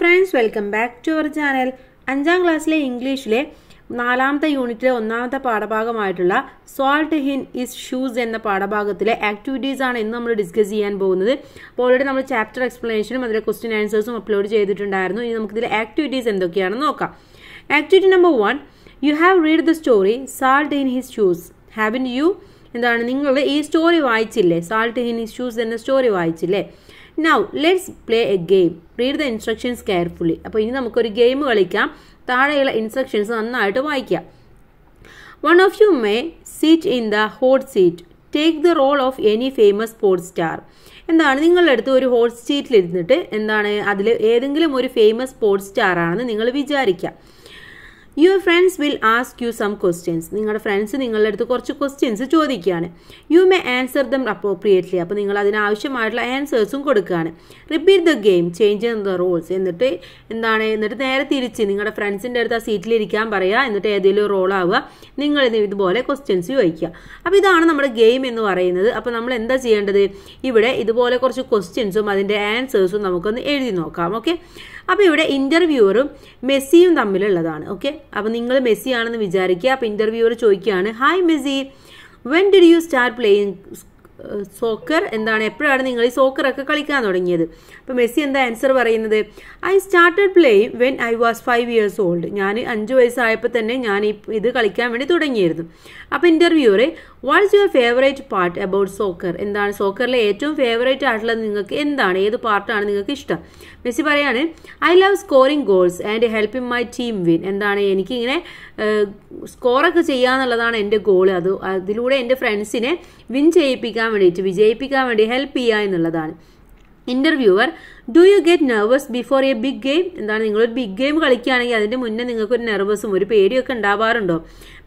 Friends welcome back to our channel അഞ്ചാം ക്ലാസ്സിലെ ഇംഗ്ലീഷിലെ നാലാമത്തെ യൂണിറ്റിലെ ഒന്നാമത്തെ പാഠഭാഗമായിട്ടുള്ള സോൾട്ട് ഹിൻ ഇസ് ഷൂസ് എന്ന പാഠഭാഗത്തിലെ ആക്ടിവിറ്റീസ് ആണ് ഇന്ന് നമ്മൾ ഡിസ്കസ് ചെയ്യാൻ പോകുന്നത് അപ്പോൾ ഓൾറെഡി നമ്മൾ ചാപ്റ്റർ എക്സ്പ്ലനേഷനും അതിലെ ക്വസ്റ്റ്യൻ ആൻസേഴ്സും അപ്ലോഡ് ചെയ്തിട്ടുണ്ടായിരുന്നു ഇനി നമുക്കിതിലെ ആക്ടിവിറ്റീസ് എന്തൊക്കെയാണെന്ന് നോക്കാം activity number one you have read the story salt in his shoes haven't you എന്താണ് നിങ്ങൾ ഈ സ്റ്റോറി വായിച്ചില്ലേ സാൾട്ട് ഹിൻ ഹിസ് ഷൂസ് എന്ന സ്റ്റോറി വായിച്ചില്ലേ now let's play a game read the instructions carefully അപ്പോൾ ഇനി നമുക്കൊരു ഗെയിം കളിക്കാം താഴെയുള്ള ഇൻസ്ട്രക്ഷൻസ് നന്നായിട്ട് വായിക്കാം one of you may sit in the hot seat take the role of any famous sports star എന്താണ് നിങ്ങളുടെ അടുത്ത് ഒരു ഹോട്ട് സീറ്റിലിരുന്നിട്ട് എന്താണ് അതിൽ ഏതെങ്കിലും ഒരു ഫേമസ് സ്പോർട്സ് സ്റ്റാറാണെന്ന് നിങ്ങൾ വിചാരിക്കാം your friends will ask you some questions നിങ്ങളുടെ ഫ്രണ്ട്സ് നിങ്ങളുടെ അടുത്ത് കുറച്ച് ക്വസ്റ്റ്യൻസ് ചോദിക്കുകയാണ് you may answer them appropriately അപ്പോൾ നിങ്ങൾ അതിനാവശ്യമായിട്ടുള്ള ആൻസേഴ്സും കൊടുക്കുകയാണ് repeat the game change the roles എന്നിട്ട് എന്താണ് എന്നിട്ട് നേരെ തിരിച്ച് നിങ്ങളുടെ ഫ്രണ്ട്സിൻ്റെ അടുത്ത് ആ സീറ്റിലിരിക്കാൻ പറയുക എന്നിട്ട് ഏതെങ്കിലും റോളാവുക നിങ്ങൾ ഇതുപോലെ ക്വസ്റ്റ്യൻസ് ചോദിക്കുക അപ്പോൾ ഇതാണ് നമ്മുടെ ഗെയിം എന്ന് പറയുന്നത് അപ്പോൾ നമ്മൾ എന്താ ചെയ്യേണ്ടത് ഇവിടെ ഇതുപോലെ കുറച്ച് ക്വസ്റ്റ്യൻസും അതിൻ്റെ ആൻസേഴ്സും നമുക്കൊന്ന് എഴുതി നോക്കാം ഓക്കെ അപ്പോൾ ഇവിടെ ഇൻ്റർവ്യൂവറും മെസ്സിയും തമ്മിലുള്ളതാണ് ഓക്കെ അപ്പോൾ നിങ്ങൾ മെസ്സി ആണെന്ന് വിചാരിക്കുക അപ്പോൾ ഇൻ്റർവ്യൂവർ ചോദിക്കുകയാണ് hi Messi when did you start playing soccer എന്താണ് എപ്പോഴാണ് നിങ്ങൾ ഈ സോക്കറൊക്കെ കളിക്കാൻ തുടങ്ങിയത് അപ്പോൾ മെസ്സി എന്താ ആൻസർ പറയുന്നത് I started playing when I was five years old ഞാൻ അഞ്ച് വയസ്സായപ്പോൾ തന്നെ ഞാൻ ഈ ഇത് കളിക്കാൻ വേണ്ടി തുടങ്ങിയിരുന്നു അപ്പോൾ interviewer what's your favourite part about soccer എന്താണ് സോക്കറിലെ ഏറ്റവും ഫേവറേറ്റ് ആയിട്ടുള്ളത് നിങ്ങൾക്ക് എന്താണ് ഏത് പാർട്ടാണ് നിങ്ങൾക്ക് ഇഷ്ടം മെസ്സി പറയാണ് I love scoring goals and helping my team win എന്താണ് എനിക്കിങ്ങനെ സ്കോറൊക്കെ ചെയ്യുക എന്നുള്ളതാണ് എൻ്റെ ഗോൾ അത് അതിലൂടെ എൻ്റെ ഫ്രണ്ട്സിനെ വിൻ ചെയ്യിപ്പിക്കാൻ വേണ്ടിയിട്ട് വിജയിപ്പിക്കാൻ വേണ്ടി ഹെൽപ്പ് ചെയ്യുക എന്നുള്ളതാണ് interviewer do you get nervous before a big game എന്താണ് നിങ്ങളൊരു ബിഗ് ഗെയിം കളിക്കുകയാണെങ്കിൽ അതിൻ്റെ മുന്നേ നിങ്ങൾക്കൊരു നെർവസും ഒരു പേടിയൊക്കെ ഉണ്ടാവാറുണ്ടോ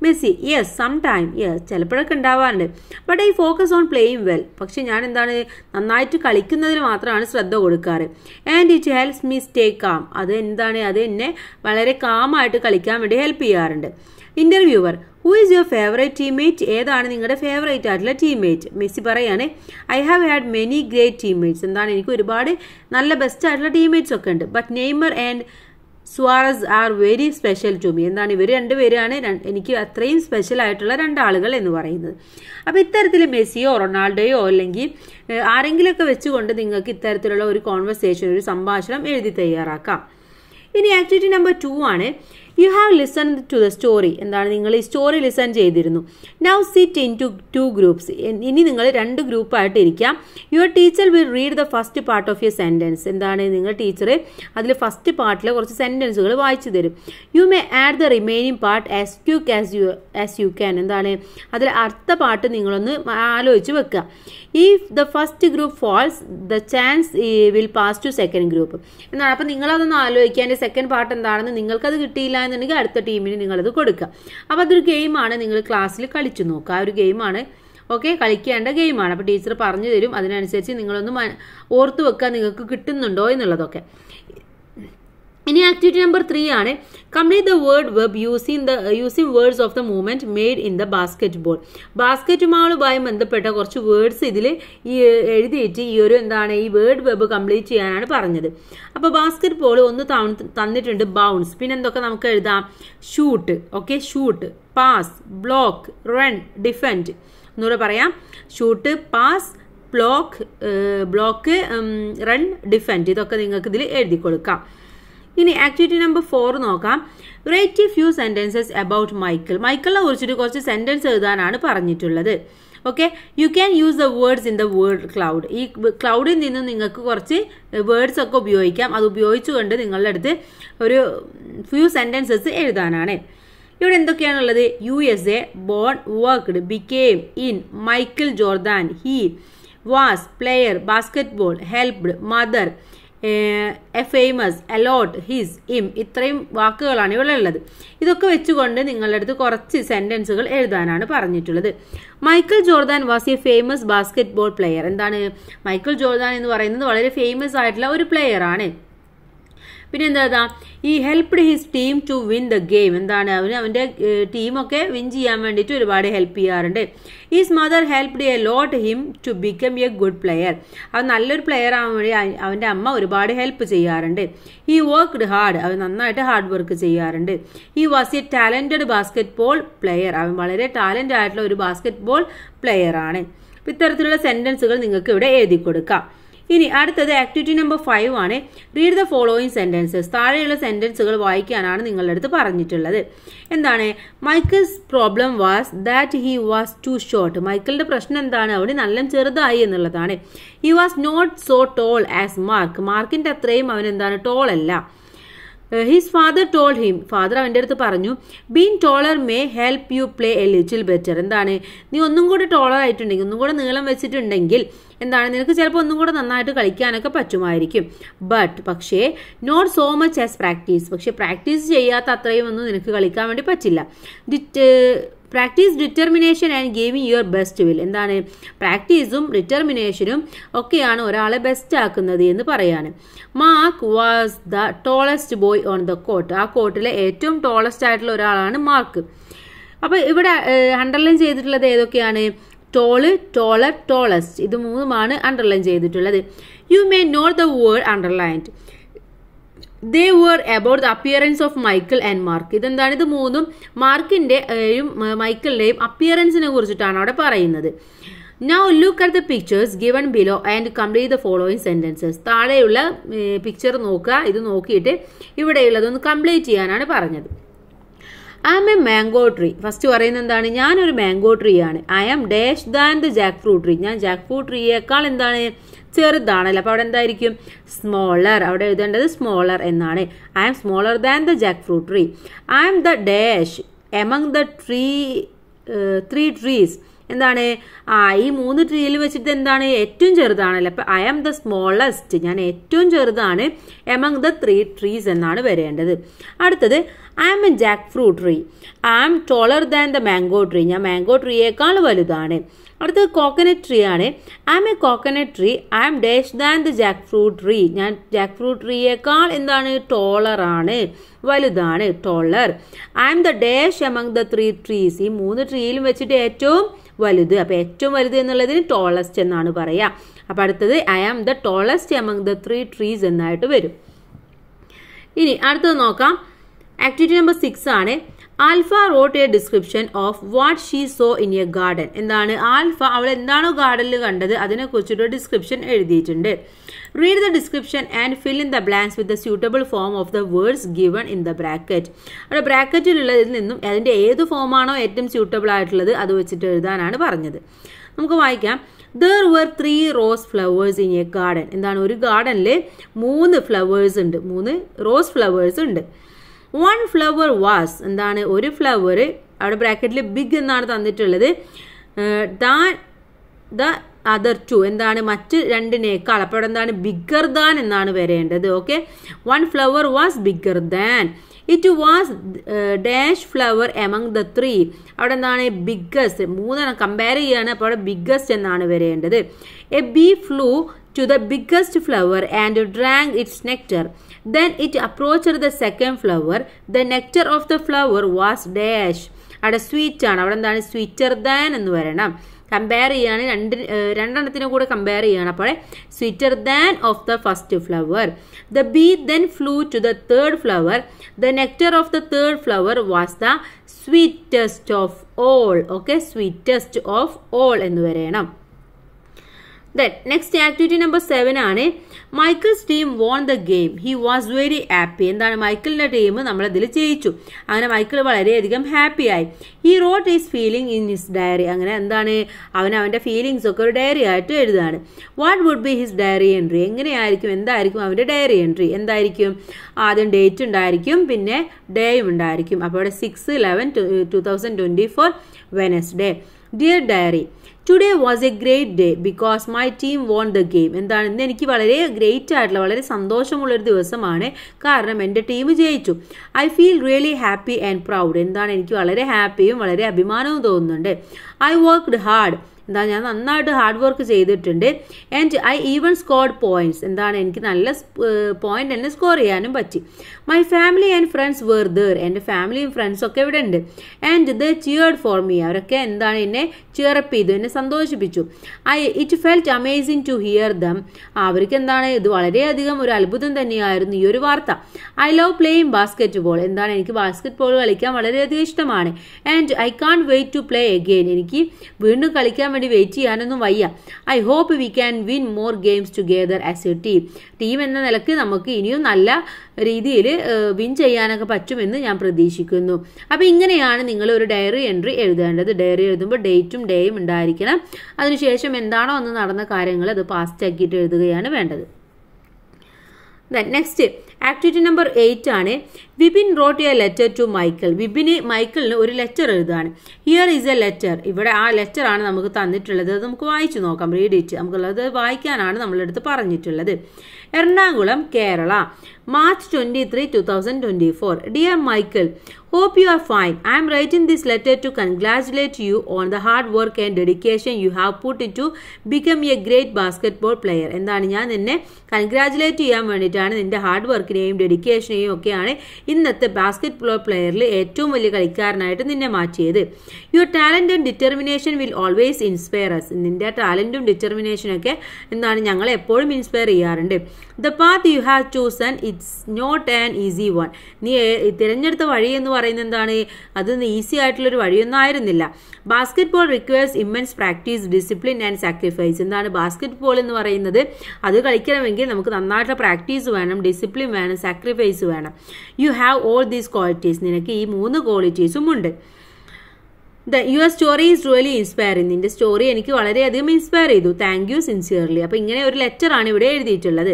Messi yes some time yes ചിലപ്പോഴൊക്കെ ഉണ്ടാവാറുണ്ട് but I focus on playing well പക്ഷേ ഞാൻ എന്താണ് നന്നായിട്ട് കളിക്കുന്നതിന് മാത്രമാണ് ശ്രദ്ധ കൊടുക്കാറ് and it helps me stay calm അത് എന്താണ് അത് എന്നെ വളരെ കാമായിട്ട് കളിക്കാൻ വേണ്ടി ഹെൽപ്പ് ചെയ്യാറുണ്ട് interviewer who is your favourite teammate ഏതാണ് നിങ്ങളുടെ ഫേവറേറ്റ് ആയിട്ടുള്ള ടീംമേറ്റ് മെസ്സി പറയാണ് I have had many great teammates എന്താണ് എനിക്ക് ഒരുപാട് നല്ല ബെസ്റ്റ് ആയിട്ടുള്ള ടീംമേറ്റ്സ് ഒക്കെ ഉണ്ട് but Neymar and Suarez are very special to me എന്താണ് ഇവർ രണ്ടുപേരാണ് എനിക്ക് അത്രയും സ്പെഷ്യൽ ആയിട്ടുള്ള രണ്ടാളുകൾ എന്ന് പറയുന്നത് അപ്പോൾ ഇത്തരത്തിൽ മെസ്സിയോ റൊണാൾഡോയോ അല്ലെങ്കിൽ ആരെങ്കിലുമൊക്കെ വെച്ചുകൊണ്ട് നിങ്ങൾക്ക് ഇത്തരത്തിലുള്ള ഒരു കോൺവെർസേഷൻ ഒരു സംഭാഷണം എഴുതി തയ്യാറാക്കാം ഇനി ആക്ടിവിറ്റി നമ്പർ ടു ആണ് you have listen to the story എന്താണ് നിങ്ങൾ ഈ സ്റ്റോറി ലിസൺ ചെയ്തിരുന്നു now sit in two two groups ഇനി നിങ്ങൾ രണ്ട് ഗ്രൂപ്പായിട്ട് ഇരിക്കാം your teacher will read the first part of your sentence എന്താണ് നിങ്ങൾ ടീച്ചർ അതിൽ ഫസ്റ്റ് പാർട്ടിലെ കുറച്ച് സെൻറ്റൻസുകൾ വായിച്ചു തരും you may add the remaining part as quick as you as you can എന്താണ് അതിൽ അടുത്ത പാട്ട് നിങ്ങളൊന്ന് ആലോചിച്ച് വെക്കുക if the first group fails the chance will pass to second group എന്നാണ് അപ്പം നിങ്ങളതൊന്ന് ആലോചിക്കുക എൻ്റെ സെക്കൻഡ് പാർട്ട് എന്താണെന്ന് നിങ്ങൾക്കത് കിട്ടിയില്ല എന്നുണ്ടെങ്കിൽ അടുത്ത ടീമിന് നിങ്ങളത് കൊടുക്കുക അപ്പോൾ അതൊരു ഗെയിമാണ് നിങ്ങൾ ക്ലാസ്സിൽ കളിച്ചു നോക്കുക ആ ഒരു ഗെയിമാണ് ഓക്കെ കളിക്കേണ്ട ഗെയിമാണ് അപ്പോൾ ടീച്ചർ പറഞ്ഞു തരും അതിനനുസരിച്ച് നിങ്ങളൊന്ന് ഓർത്തു വെക്കുക നിങ്ങൾക്ക് കിട്ടുന്നുണ്ടോ എന്നുള്ളതൊക്കെ ഇനി ആക്ടിവിറ്റി നമ്പർ ത്രീ ആണ് complete the word web using the using words of the movement made in the basketball ബാസ്ക്കറ്റുമാളുമായി ബന്ധപ്പെട്ട കുറച്ച് വേർഡ്സ് ഇതിൽ ഈ എഴുതിയിട്ട് ഈ ഒരു എന്താണ് ഈ വേർഡ് വെബ് കംപ്ലീറ്റ് ചെയ്യാനാണ് പറഞ്ഞത് അപ്പോൾ ബാസ്ക്കറ്റ് ബോൾ ഒന്ന് തന്നിട്ടുണ്ട് ബൗൺസ് പിന്നെ എന്തൊക്കെ നമുക്ക് എഴുതാം shoot okay shoot pass block run defend എന്നൂടെ പറയാം shoot pass block block run defend ഇതൊക്കെ നിങ്ങൾക്ക് ഇതിൽ എഴുതി കൊടുക്കാം ഇനി ആക്ടിവിറ്റി നമ്പർ ഫോർ നോക്കാം write few sentences about Michael മൈക്കിളിനെ കുറിച്ചിട്ട് കുറച്ച് സെൻറ്റൻസ് എഴുതാനാണ് പറഞ്ഞിട്ടുള്ളത് okay you can use the words in the word cloud ഈ ക്ലൗഡിൽ നിന്ന് നിങ്ങൾക്ക് കുറച്ച് വേർഡ്സ് ഒക്കെ ഉപയോഗിക്കാം അത് ഉപയോഗിച്ചുകൊണ്ട് നിങ്ങളുടെ അടുത്ത് ഒരു ഫ്യൂ സെൻറ്റൻസസ് എഴുതാനാണ് ഇവിടെ എന്തൊക്കെയാണുള്ളത് U S A born worked became in Michael Jordan he was player basketball helped mother famous a lot his ഇം ഇത്രയും വാക്കുകളാണ് ഇവിടെ ഉള്ളത് ഇതൊക്കെ വെച്ചുകൊണ്ട് നിങ്ങളുടെ അടുത്ത് കുറച്ച് സെൻറ്റൻസുകൾ എഴുതാനാണ് പറഞ്ഞിട്ടുള്ളത് Michael Jordan was a famous basketball player എന്താണ് മൈക്കിൾ ജോർദാൻ എന്ന് പറയുന്നത് വളരെ ഫേമസ് ആയിട്ടുള്ള ഒരു പ്ലെയർ ആണ് പിന്നെ എന്താ ഈ helped his team to win the game എന്താണ് അവന് അവൻ്റെ ടീമൊക്കെ വിൻ ചെയ്യാൻ വേണ്ടിയിട്ട് ഒരുപാട് ഹെൽപ്പ് ചെയ്യാറുണ്ട് his mother helped a lot him to become a good player അവൻ നല്ലൊരു പ്ലെയർ ആവാൻ വേണ്ടി അവൻ്റെ അമ്മ ഒരുപാട് ഹെൽപ്പ് ചെയ്യാറുണ്ട് ഈ വർക്ക്ഡ് ഹാർഡ് അവൻ നന്നായിട്ട് ഹാർഡ് വർക്ക് ചെയ്യാറുണ്ട് he was a talented basketball player അവൻ വളരെ ടാലൻ്റ് ആയിട്ടുള്ള ഒരു ബാസ്കറ്റ് ബോൾ പ്ലെയർ ആണ് ഇത്തരത്തിലുള്ള സെൻറ്റൻസുകൾ നിങ്ങൾക്ക് ഇവിടെ എഴുതി കൊടുക്കാം ഇനി അടുത്തത് ആക്ടിവിറ്റി നമ്പർ ഫൈവ് ആണ് റീഡ് ദ ഫോളോയിങ് സെൻറ്റൻസസ് താഴെയുള്ള സെൻറ്റൻസുകൾ വായിക്കാനാണ് നിങ്ങളുടെ അടുത്ത് പറഞ്ഞിട്ടുള്ളത് എന്താണ് Michael's problem was that he was too short മൈക്കിളിന്റെ പ്രശ്നം എന്താണ് അവന് നല്ല ചെറുതായി എന്നുള്ളതാണ് he was not so tall as Mark മാർക്കിൻ്റെ അത്രയും അവൻ എന്താണ് ടോൾ അല്ല his father told him father അവൻ്റെ അടുത്ത് പറഞ്ഞു being taller may help you play a little better എന്താണ് നീ ഒന്നും കൂടെ ടോളർ ആയിട്ടുണ്ടെങ്കിൽ ഒന്നും കൂടെ നീളം വെച്ചിട്ടുണ്ടെങ്കിൽ എന്താണ് നിനക്ക് ചിലപ്പോൾ ഒന്നും കൂടെ നന്നായിട്ട് കളിക്കാനൊക്കെ പറ്റുമായിരിക്കും ബട്ട് പക്ഷേ not so much as practice പക്ഷേ പ്രാക്ടീസ് ചെയ്യാത്ത അത്രയും ഒന്നും നിനക്ക് കളിക്കാൻ വേണ്ടി പറ്റില്ല ഡിറ്റ് practice determination and giving your best will എന്താണ് പ്രാക്ടീസും ഡിറ്റർമിനേഷനും ഒക്കെയാണ് ഒരാളെ ബെസ്റ്റ് ആക്കുന്നത് എന്ന് പറയാൻ Mark was the tallest boy on the court ആ കോട്ടിലെ ഏറ്റവും ടോളസ്റ്റ് ആയിട്ടുള്ള ഒരാളാണ് മാർക്ക് അപ്പോൾ ഇവിടെ അണ്ടർലൈൻ ചെയ്തിട്ടുള്ളത് ഏതൊക്കെയാണ് ടോള് ടോളർ ടോളസ്റ്റ് ഇത് മൂന്നുമാണ് അണ്ടർലൈൻ ചെയ്തിട്ടുള്ളത് you may note the words underlined they were about the appearance of Michael and Mark ഇതെന്താണ് ഇത് മൂന്നും മാർക്കിൻ്റെയും മൈക്കിളിൻ്റെയും അപ്പിയറൻസിനെ കുറിച്ചിട്ടാണ് അവിടെ പറയുന്നത് now look at the pictures given below and complete the following sentences താഴെയുള്ള പിക്ചർ നോക്കുക ഇത് നോക്കിയിട്ട് ഇവിടെയുള്ളതൊന്ന് കംപ്ലീറ്റ് ചെയ്യാനാണ് പറഞ്ഞത് I am a mango tree first പറയുന്നത് എന്താണ് ഞാനൊരു മാംഗോ ട്രീ ആണ് I am dash than the jackfruit tree ഞാൻ ജാക്ക് ഫ്രൂട്ട് ട്രീയേക്കാൾ എന്താണ് ചെറുതാണല്ലോ അപ്പോൾ അവിടെ എന്തായിരിക്കും സ്മോളർ അവിടെ എഴുതേണ്ടത് സ്മോളർ എന്നാണ് I am smaller than the jackfruit tree I am the dash among the tree three trees എന്താണ് ആ ഈ മൂന്ന് ട്രീയിൽ വെച്ചിട്ട് എന്താണ് ഏറ്റവും ചെറുതാണല്ലോ അപ്പം ഐ ആം ദ സ്മോളസ്റ്റ് ഞാൻ ഏറ്റവും ചെറുതാണ് എമംഗ് ദ ത്രീ ട്രീസ് എന്നാണ് വരേണ്ടത് അടുത്തത് I am a jackfruit tree I am taller than the mango tree ഞാൻ മാംഗോ ട്രീയേക്കാൾ വലുതാണ് അടുത്തത് കോക്കനട്ട് ട്രീ ആണ് I am a coconut tree I am dash than the jackfruit tree ഞാൻ jackfruit ട്രീയേക്കാൾ എന്താണ് ടോളറാണ് വലുതാണ് taller I am the dash among the three trees ഈ മൂന്ന് ട്രീയിലും വെച്ചിട്ട് ഏറ്റവും വലുത് അപ്പോൾ ഏറ്റവും വലുത് എന്നുള്ളതിന് ടോളസ്റ്റ് എന്നാണ് പറയുക അപ്പോൾ അടുത്തത് I am the tallest among the three trees എന്നായിട്ട് വരും ഇനി അടുത്തത് നോക്കാം ആക്ടിവിറ്റി നമ്പർ സിക്സ് ആണ് Alpha wrote a description of what she saw in a garden എന്താണ് ആൽഫ അവൾ എന്താണോ ഗാർഡനിൽ കണ്ടത് അതിനെ അതിനെക്കുറിച്ചൊരു ഡിസ്ക്രിപ്ഷൻ എഴുതിയിട്ടുണ്ട് read the description and fill in the blanks with the suitable form of the words given in the bracket അവിടെ ബ്രാക്കറ്റിലുള്ളതിൽ നിന്നും അതിൻ്റെ ഏത് ഫോമാണോ ഏറ്റവും സ്യൂട്ടബിൾ ആയിട്ടുള്ളത് അത് വെച്ചിട്ട് എഴുതാനാണ് പറഞ്ഞത് നമുക്ക് വായിക്കാം there were three rose flowers in a garden എന്താണ് ഒരു ഗാർഡനിൽ മൂന്ന് ഫ്ലവേഴ്സ് ഉണ്ട് മൂന്ന് റോസ് ഫ്ലവേഴ്സ് ഉണ്ട് വൺ ഫ്ലവർ വാസ് എന്താണ് ഒരു ഫ്ലവർ അവിടെ ബ്രാക്കറ്റിൽ ബിഗ് എന്നാണ് തന്നിട്ടുള്ളത് ദാൻ ദ അതർ ടു എന്താണ് മറ്റ് രണ്ടിനേക്കാൾ അപ്പോൾ അവിടെ എന്താണ് ബിഗ്ഗർ ദാൻ എന്നാണ് വരേണ്ടത് okay one flower was bigger than it was dash flower among the three അവിടെ എന്താണ് ബിഗ്ഗസ്റ്റ് മൂന്നെണ്ണം കമ്പയർ ചെയ്യുകയാണ് അപ്പോൾ അവിടെ ബിഗ്ഗസ്റ്റ് എന്നാണ് വരേണ്ടത് a bee flew to the biggest flower and drank its nectar. Then it approached the second flower. The nectar of the flower was dash. അവിടെ sweet ആണ് അവിടെ എന്താണ് സ്വീറ്റർ ദാൻ എന്ന് വരണം കമ്പയർ ചെയ്യാണ് രണ്ട് രണ്ടെണ്ണത്തിനെ കൂടെ കമ്പയർ ചെയ്യാണ് അപ്പോൾ sweeter than of the first flower the bee then flew to the third flower the nectar of the third flower was the sweetest of all okay sweetest of all എന്ന് വരണം then next activity number seven ആണ് Michael's team won the game he was very happy എന്താണ് മൈക്കിളിന്റെ team നമ്മളതിൽ ജയിച്ചു അങ്ങനെ Michael വളരെയധികം happy ആയി he wrote his feeling in his diary അങ്ങനെ എന്താണ് അവൻ അവൻ്റെ ഫീലിംഗ്സ് ഒക്കെ ഒരു ഡയറി ആയിട്ട് എഴുതാണ് what would be his diary entry എങ്ങനെയായിരിക്കും എന്തായിരിക്കും അവൻ്റെ ഡയറി എൻട്രി എന്തായിരിക്കും ആദ്യം ഡേറ്റ് ഉണ്ടായിരിക്കും പിന്നെ ഡേയും ഉണ്ടായിരിക്കും അപ്പോൾ അവിടെ six eleven two thousand twenty four Wednesday dear diary today was a great day because my team won the game എന്താണ് ഇന്ന് എനിക്ക് വളരെ ഗ്രേറ്റ് ആയിട്ടുള്ള വളരെ സന്തോഷമുള്ളൊരു ദിവസമാണ് കാരണം എൻ്റെ ടീം ജയിച്ചു I feel really happy and proud എന്താണ് എനിക്ക് വളരെ ഹാപ്പിയും വളരെ അഭിമാനവും തോന്നുന്നുണ്ട് ഐ വർക്ക്ഡ് ഹാർഡ് എന്താ ഞാൻ നന്നായിട്ട് ഹാർഡ് വർക്ക് ചെയ്തിട്ടുണ്ട് and I even scored points എന്താണ് എനിക്ക് നല്ല പോയിന്റ് എന്നെ സ്കോർ ചെയ്യാനും പറ്റി my family and friends were there എൻ്റെ ഫാമിലിയും ഫ്രണ്ട്സും ഒക്കെ ഇവിടെ ഉണ്ട് and they cheered for me അവരൊക്കെ എന്താണ് എന്നെ ചിയറപ്പ് ചെയ്തു എന്നെ സന്തോഷിപ്പിച്ചു I it felt amazing to hear them അവർക്ക് എന്താണ് ഇത് വളരെയധികം ഒരു അത്ഭുതം തന്നെയായിരുന്നു ഈ ഒരു വാർത്ത I love playing basketball എന്താണ് എനിക്ക് ബാസ്ക്കറ്റ് ബോൾ കളിക്കാൻ വളരെയധികം ഇഷ്ടമാണ് and I can't wait to play again എനിക്ക് വീണ്ടും കളിക്കാൻ വേണ്ടി വെയിറ്റ് ചെയ്യാനൊന്നും വയ്യ I hope we can win more games together as a team team എന്ന നിലക്ക് നമുക്ക് ഇനിയും നല്ല രീതിയിൽ വിൻ ചെയ്യാനൊക്കെ പറ്റുമെന്ന് ഞാൻ പ്രതീക്ഷിക്കുന്നു അപ്പോൾ ഇങ്ങനെയാണ് നിങ്ങൾ ഒരു ഡയറി എൻട്രി എഴുതേണ്ടത് ഡയറി എഴുതുമ്പോൾ ഡേറ്റും ഡേയും ഉണ്ടായിരിക്കണം അതിനുശേഷം എന്താണോ അന്ന് നടന്ന കാര്യങ്ങൾ അത് പാസ്റ്റ് എഴുതുകയാണ് വേണ്ടത് then next activity number eight ആണ് Vipin wrote a letter to Michael വിപിന് മൈക്കിളിന് ഒരു ലെറ്റർ എഴുതുകയാണ് ഹിയർ ഈസ് എ ലെറ്റർ ഇവിടെ ആ ലെറ്റർ ആണ് നമുക്ക് തന്നിട്ടുള്ളത് അത് നമുക്ക് വായിച്ചു നോക്കാം റീഡ് ഇറ്റ് നമുക്കുള്ളത് വായിക്കാനാണ് നമ്മളെടുത്ത് പറഞ്ഞിട്ടുള്ളത് Ernakulam Kerala March twenty three two thousand twenty four dear Michael Hope you are fine. I am writing this letter to congratulate you on the hard work and dedication you have put into become a great basketball player. എന്താണ് ഞാൻ നിന്നെ congratulate ചെയ്യാൻ വേണ്ടിയിട്ടാണ് നിൻ്റെ hard വർക്കിനെയും ഡെഡിക്കേഷനെയും ഒക്കെയാണ് ഇന്നത്തെ basketball പ്ലെയറിൽ ഏറ്റവും വലിയ കളിക്കാരനായിട്ട് നിന്നെ മാറ്റിയത് your talent and determination will always inspire us നിൻ്റെ ടാലൻറ്റും ഡിറ്റർമിനേഷനൊക്കെ എന്താണ് ഞങ്ങളെ എപ്പോഴും ഇൻസ്പയർ ചെയ്യാറുണ്ട് the path you have chosen it's not an easy one നീ തിരഞ്ഞെടുത്ത വഴി എന്ന് പറയുന്നത് എന്താണ് അതൊന്നും ഈസി ആയിട്ടുള്ളൊരു വഴിയൊന്നും ആയിരുന്നില്ല basketball requires immense practice discipline and sacrifice എന്താണ് ബാസ്കറ്റ് ബോൾ എന്ന് പറയുന്നത് അത് കളിക്കണമെങ്കിൽ നമുക്ക് നന്നായിട്ടുള്ള പ്രാക്ടീസ് വേണം ഡിസിപ്ലിൻ വേണം സാക്രിഫൈസ് വേണം you have all these qualities നിനക്ക് ഈ മൂന്ന് ക്വാളിറ്റീസും ഉണ്ട് the S story is really inspiring നിന്റെ സ്റ്റോറി എനിക്ക് വളരെയധികം ഇൻസ്പയർ ചെയ്തു താങ്ക് യു സിൻസിയർലി അപ്പോൾ ഇങ്ങനെ ഒരു ലെറ്ററാണ് ഇവിടെ എഴുതിയിട്ടുള്ളത്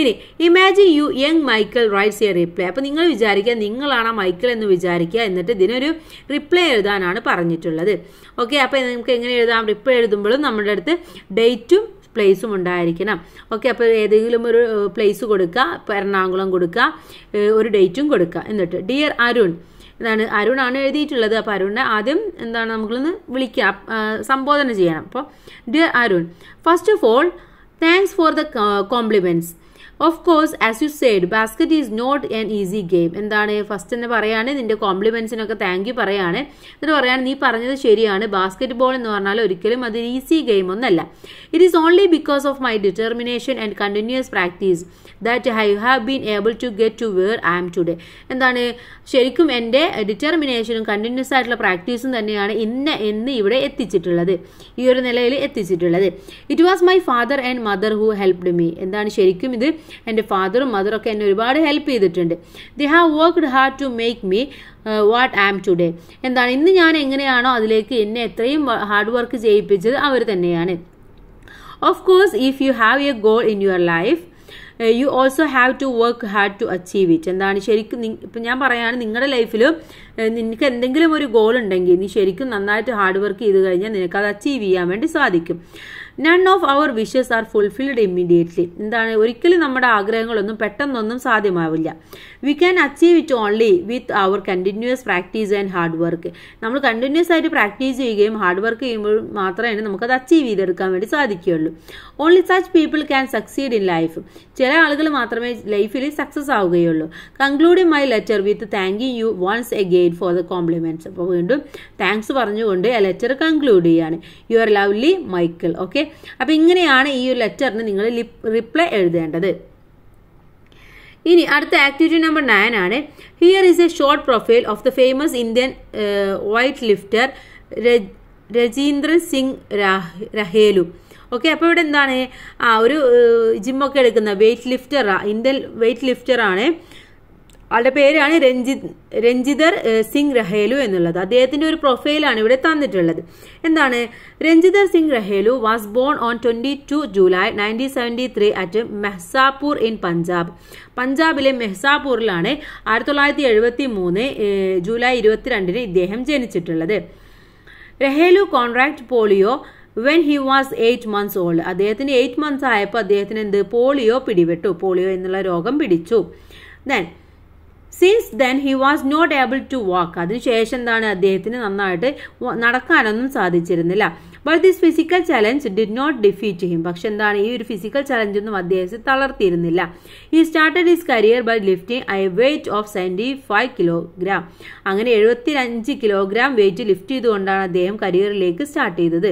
ഇനി imagine you young Michael writes a reply അപ്പോൾ നിങ്ങൾ വിചാരിക്കുക നിങ്ങളാണ് ആ മൈക്കിൾ എന്ന് വിചാരിക്കുക എന്നിട്ട് ഇതിനൊരു റിപ്ലൈ എഴുതാനാണ് പറഞ്ഞിട്ടുള്ളത് ഓക്കെ അപ്പോൾ നമുക്ക് എങ്ങനെ എഴുതാം റിപ്ലൈ എഴുതുമ്പോഴും നമ്മുടെ അടുത്ത് ഡേറ്റും പ്ലേസും ഉണ്ടായിരിക്കണം ഓക്കെ അപ്പോൾ ഏതെങ്കിലും ഒരു പ്ലേസ് കൊടുക്കുക എറണാകുളം കൊടുക്കുക ഒരു ഡേറ്റും കൊടുക്കുക എന്നിട്ട് ഡിയർ അരുൺ എന്താണ് അരുണാണ് എഴുതിയിട്ടുള്ളത് അപ്പോൾ അരുണിനെ ആദ്യം എന്താണ് നമുക്കൊന്ന് വിളിക്കുക സംബോധന ചെയ്യണം അപ്പോൾ dear Arun first of all thanks for the compliments of course as you said basket is not an easy game എന്താണ് ഫസ്റ്റ് തന്നെ പറയാണ് നിന്റെ കോംപ്ലിമെൻസിനൊക്കെ താങ്ക് യു പറയാണ് എന്നിട്ട് പറയാണ് നീ പറഞ്ഞത് ശരിയാണ് ബാസ്ക്കറ്റ് ബോൾ എന്ന് പറഞ്ഞാൽ ഒരിക്കലും അത് ഈസി ഗെയിം ഒന്നല്ല it is only because of my determination and continuous practice that I have been able to get to where I am today എന്താണ് ശരിക്കും എൻ്റെ ഡിറ്റർമിനേഷനും കണ്ടിന്യൂസ് ആയിട്ടുള്ള പ്രാക്ടീസും തന്നെയാണ് ഇന്ന് എന്ന് ഇവിടെ എത്തിച്ചിട്ടുള്ളത് ഈ ഒരു നിലയിൽ എത്തിച്ചിട്ടുള്ളത് it was my father and mother who helped me എന്താണ് ശരിക്കും ഇത് എൻ്റെ ഫാദറും മദറും ഒക്കെ എന്നെ ഒരുപാട് ഹെൽപ്പ് ചെയ്തിട്ടുണ്ട് they have worked hard to make me what am today എന്താണ് ഇന്ന് ഞാൻ എങ്ങനെയാണോ അതിലേക്ക് എന്നെ എത്രയും ഹാർഡ് വർക്ക് ചെയ്യിപ്പിച്ചത് അവർ തന്നെയാണ് of course if you have a goal in your life you also have to work hard to achieve it എന്താണ് ശരിക്കും ഇപ്പം ഞാൻ പറയുകയാണ് നിങ്ങളുടെ ലൈഫിൽ uh, നിനക്ക് എന്തെങ്കിലും ഒരു ഗോൾ ഉണ്ടെങ്കിൽ നീ ശരിക്കും നന്നായിട്ട് ഹാർഡ് വർക്ക് ചെയ്ത് കഴിഞ്ഞാൽ നിനക്ക് അത് അച്ചീവ് ചെയ്യാൻ വേണ്ടി സാധിക്കും none of our wishes are fulfilled immediately എന്താണ് ഒരിക്കലും നമ്മുടെ ആഗ്രഹങ്ങളൊന്നും പെട്ടെന്നൊന്നും സാധ്യമാവില്ല we can achieve it only with our continuous practice and hard work നമ്മൾ കണ്ടിന്യൂസ് ആയിട്ട് പ്രാക്ടീസ് ചെയ്യുകയും ഹാർഡ് വർക്ക് ചെയ്യുമ്പോഴും മാത്രമേ നമുക്കത് അച്ചീവ് ചെയ്തെടുക്കാൻ വേണ്ടി സാധിക്കുകയുള്ളൂ only such people can succeed in life ചില ആളുകൾ മാത്രമേ ലൈഫിൽ സക്സസ് ആവുകയുള്ളൂ concluding my letter with thank you once again for the compliments അപ്പോൾ വീണ്ടും താങ്ക്സ് പറഞ്ഞുകൊണ്ട് ആ ലെറ്റർ കൺക്ലൂഡ് ചെയ്യാണ് you are lovely Michael okay അപ്പോൾ ഇങ്ങനെയാണ് ഈ ഒരു ലെറ്ററിന് നിങ്ങൾ റിപ്ലൈ എഴുതേണ്ടത് ഇനി അടുത്ത ആക്ടിവിറ്റി നമ്പർ നയൻ ആണ് here is a short profile of the famous Indian weightlifter Rajinder Singh Rahelu okay അപ്പോൾ ഇവിടെ എന്താണ് ആ ഒരു ജിമ്മൊക്കെ എടുക്കുന്ന വെയിറ്റ് ലിഫ്റ്റർ ഇന്ത്യൻ വെയിറ്റ് ലിഫ്റ്ററാണ് ആളുടെ പേരാണ് രഞ്ജിത് രഞ്ജിതർ സിംഗ് റഹേലു എന്നുള്ളത് അദ്ദേഹത്തിന്റെ ഒരു പ്രൊഫൈലാണ് ഇവിടെ തന്നിട്ടുള്ളത് എന്താണ് Rajinder Singh Rahelu was born on twenty two July nineteen seventy three at Mehsapur in Punjab പഞ്ചാബിലെ മെഹ്സാപൂറിലാണ് ആയിരത്തി തൊള്ളായിരത്തി എഴുപത്തി മൂന്ന് ജൂലൈ ഇരുപത്തിരണ്ടിന് ഇദ്ദേഹം ജനിച്ചിട്ടുള്ളത് Rahelu contract polio when he was eight months old അദ്ദേഹത്തിന് എയ്റ്റ് മന്ത്സ് ആയപ്പോൾ അദ്ദേഹത്തിന് എന്ത് പോളിയോ പിടിപെട്ടു പോളിയോ എന്നുള്ള രോഗം പിടിച്ചു then since then he was not able to walk അതിനുശേഷം എന്താണ് അദ്ദേഹത്തിന് നന്നായിട്ട് നടക്കാനൊന്നും സാധിച്ചിരുന്നില്ല but this physical challenge did not defeat him പക്ഷെ എന്താണ് ഈ ഒരു ഫിസിക്കൽ ചലഞ്ച് ഒന്നും അദ്ദേഹത്തെ തളർത്തിയിരുന്നില്ല he started his career by lifting a weight of seventy five kilogram അങ്ങനെ എഴുപത്തി അഞ്ച് കിലോഗ്രാം വെയ്റ്റ് ലിഫ്റ്റ് ചെയ്തുകൊണ്ടാണ് അദ്ദേഹം കരിയറിലേക്ക് സ്റ്റാർട്ട് ചെയ്തത്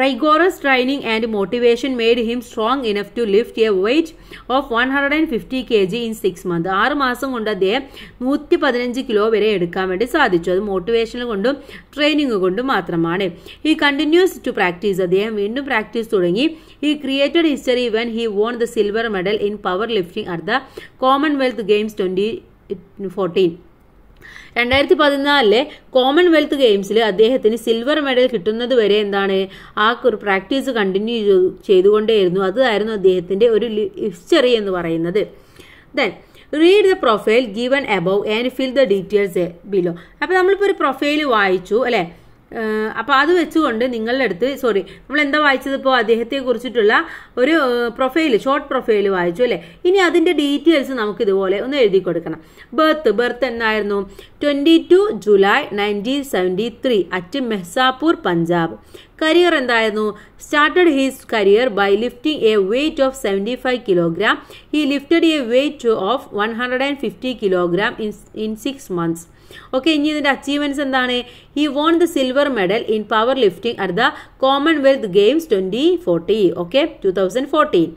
rigorous uh, training and motivation made him strong enough to lift a weight of one hundred and fifty K G in six month ആറ് മാസം കൊണ്ട് അദ്ദേഹം നൂറ്റി പതിനഞ്ച് കിലോ വരെ എടുക്കാൻ വേണ്ടി സാധിച്ചു അത് മോട്ടിവേഷൻ കൊണ്ടും ട്രെയിനിങ് കൊണ്ടും മാത്രമാണ് ഹി കണ്ടിന്യൂസ് ടു പ്രാക്ടീസ് അദ്ദേഹം വീണ്ടും പ്രാക്ടീസ് തുടങ്ങി he created history when he won the silver medal in power lifting at the Commonwealth Games twenty fourteen രണ്ടായിരത്തി പതിനാലിലെ കോമൺവെൽത്ത് ഗെയിംസിൽ അദ്ദേഹത്തിന് സിൽവർ മെഡൽ കിട്ടുന്നത് വരെ എന്താണ് ആ ഒരു പ്രാക്ടീസ് കണ്ടിന്യൂ ചെയ്തുകൊണ്ടേയിരുന്നു അതായിരുന്നു അദ്ദേഹത്തിൻ്റെ ഒരു ഹിസ്റ്ററി എന്ന് പറയുന്നത് then read the profile given above and fill the details below അപ്പോൾ നമ്മളിപ്പോൾ ഒരു പ്രൊഫൈൽ വായിച്ചു അല്ലേ അപ്പോൾ അത് വെച്ചുകൊണ്ട് നിങ്ങളുടെ അടുത്ത് സോറി നമ്മൾ എന്താ വായിച്ചത് ഇപ്പോൾ അദ്ദേഹത്തെ കുറിച്ചിട്ടുള്ള ഒരു പ്രൊഫൈൽ ഷോർട്ട് പ്രൊഫൈൽ വായിച്ചു അല്ലേ ഇനി അതിൻ്റെ ഡീറ്റെയിൽസ് നമുക്ക് ഇതുപോലെ ഒന്ന് എഴുതി കൊടുക്കണം ബർത്ത് ബർത്ത് എന്നായിരുന്നു twenty two July nineteen seventy three at Mehsapur Punjab career എന്തായിരുന്നു started his career by lifting a weight of seventy five kilogram he lifted a weight of one hundred and fifty kilogram in in six months okay ഇനി ഇതിൻ്റെ achievements എന്താണ് he won the silver medal in power lifting at the Commonwealth Games twenty fourteen okay two thousand fourteen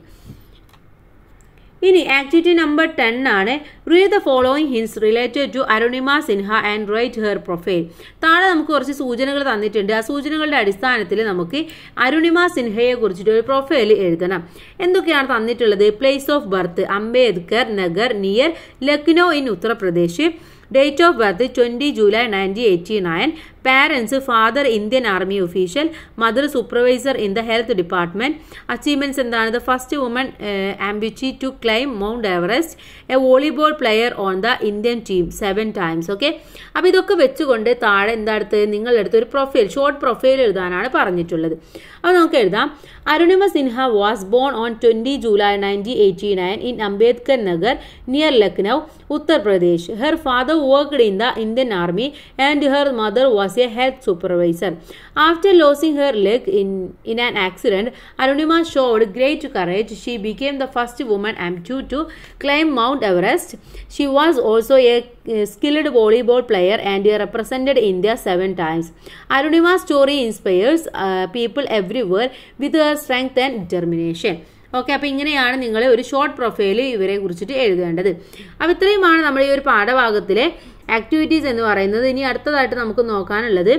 ഇനി activity number ten ആണ് read the following hints related to Arunima Sinha and write her profile താഴെ നമുക്ക് കുറച്ച് സൂചനകൾ തന്നിട്ടുണ്ട് ആ സൂചനകളുടെ അടിസ്ഥാനത്തിൽ നമുക്ക് അരുണിമ സിൻഹയെ കുറിച്ചിട്ട് ഒരു പ്രൊഫൈൽ എഴുതണം എന്തൊക്കെയാണ് തന്നിട്ടുള്ളത് place of birth Ambedkar Nagar near Lucknow in Uttar Pradesh Date of birth 20 July 1989. Parents father Indian army official mother supervisor in the health department achievements എന്താണ് the first woman amputee to climb Mount Everest a volleyball player on the Indian team seven times okay അപ്പോൾ ഇതൊക്കെ വെച്ചുകൊണ്ട് താഴെ എന്താടുത്ത് നിങ്ങളുടെ അടുത്ത് ഒരു profile short profile എഴുതാനാണ് പറഞ്ഞിട്ടുള്ളത് അപ്പോൾ നമുക്ക് എഴുതാം Arunima Sinha was born on twenty July nineteen eighty nine in Ambedkar Nagar near Lucknow Uttar Pradesh her father worked in the Indian army and her mother was a health supervisor. After losing her leg in, in an accident, Anonima showed great courage. She became the first woman amputee to climb Mount Everest. She was also a skilled volleyball player and represented India seven times. Arunima's story inspires uh, people everywhere with her strength and determination. Okay അപ്പോൾ ഇങ്ങനെയാണ് നിങ്ങൾ ഒരു short profile ഇവരെ കുറിച്ചിട്ട് എഴുതേണ്ടത് അപ്പോൾ ഇത്രയുമാണ് നമ്മുടെ ഈ ഒരു പാഠഭാഗത്തിലെ ആക്ടിവിറ്റീസ് എന്ന് പറയുന്നത് ഇനി അടുത്തതായിട്ട് നമുക്ക് നോക്കാനുള്ളത്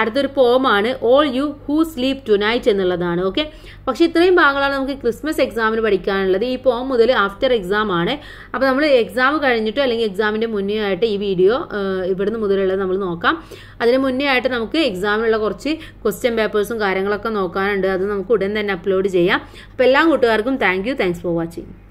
അടുത്തൊരു പോമാണ് all you who sleep tonight എന്നുള്ളതാണ് ഓക്കെ പക്ഷേ ഇത്രയും ഭാഗങ്ങളാണ് നമുക്ക് ക്രിസ്മസ് എക്സാമിന് പഠിക്കാനുള്ളത് ഈ പോം മുതൽ ആഫ്റ്റർ എക്സാം ആണ് അപ്പോൾ നമ്മൾ എക്സാം കഴിഞ്ഞിട്ടോ അല്ലെങ്കിൽ എക്സാമിൻ്റെ മുന്നേ ആയിട്ട് ഈ വീഡിയോ ഇവിടുന്ന് മുതലുള്ളത് നമ്മൾ നോക്കാം അതിന് മുന്നേ ആയിട്ട് നമുക്ക് എക്സാമിനുള്ള കുറച്ച് ക്വസ്റ്റ്യൻ പേപ്പേഴ്സും കാര്യങ്ങളൊക്കെ നോക്കാനുണ്ട് അത് നമുക്ക് ഉടൻ തന്നെ അപ്ലോഡ് ചെയ്യാം അപ്പോൾ എല്ലാ കൂട്ടുകാർക്കും thank you thanks for watching